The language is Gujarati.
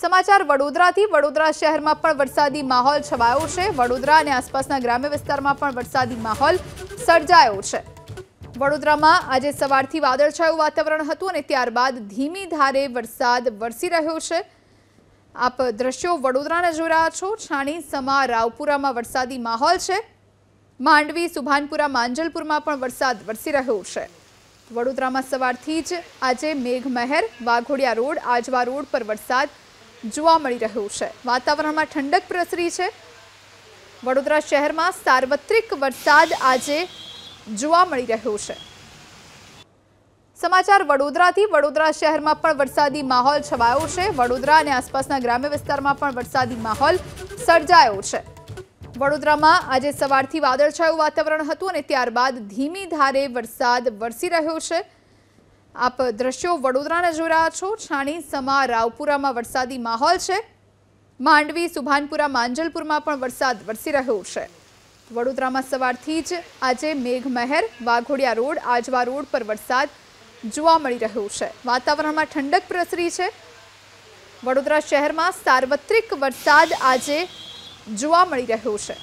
સમાચાર વડોદરાથી વડોદરા શહેરમાં પણ વરસાદી માહોલ છવાયો છે વડોદરા અને આસપાસના ગ્રામ્ય વિસ્તારમાં પણ વરસાદી માહોલ સર્જાયો છે વડોદરામાં આજે સવારથી વાદળછાયું વાતાવરણ હતું અને ત્યારબાદ ધીમી ધારે વરસાદ વરસી રહ્યો છે આપ દ્રશ્યો વડોદરાના જોરાછો છાણી સમા રાવપુરામાં વરસાદી માહોલ છે માંડવી સુભાનપુરા માંજલપુરમાં પણ વરસાદ વરસી રહ્યો છે વડોદરામાં સવારથી જ આજે મેઘમહેર વાઘોડિયા રોડ આજવા રોડ પર વરસાદ જુવા મળી રહ્યો છે વાતાવરણમાં ઠંડક પ્રસરી છે વડોદરા શહેરમાં সার্বતિક વરસાદ આજે જોવા મળી રહ્યો છે સમાચાર વડોદરાથી વડોદરા શહેરમાં પણ વરસાદી માહોલ છવાયો છે વડોદરા અને આસપાસના ગ્રામ્ય વિસ્તારમાં પણ વરસાદી માહોલ સર્જાયો છે વડોદરામાં આજે સવારથી વાદળછાયું વાતાવરણ હતું અને ત્યારબાદ ધીમી ધારે વરસાદ વરસી રહ્યો છે આપ દ્રશ્યો વડોદરાને જોરા છો છાણી સમા રાવપુરામાં વરસાદી માહોલ છે માંડવી સુભાનપુરા માંજલપુરમાં પણ વરસાદ વરસી રહ્યો છે વડોદરામાં સવારથી જ આજે મેઘમહેર વાઘોડિયા રોડ આજવા રોડ પર વરસાદ જોવા મળી રહ્યો છે વાતાવરણમાં ઠંડક પ્રસરી છે વડોદરા શહેરમાં সার্বતિક વરસાદ આજે જોવા મળી રહ્યો છે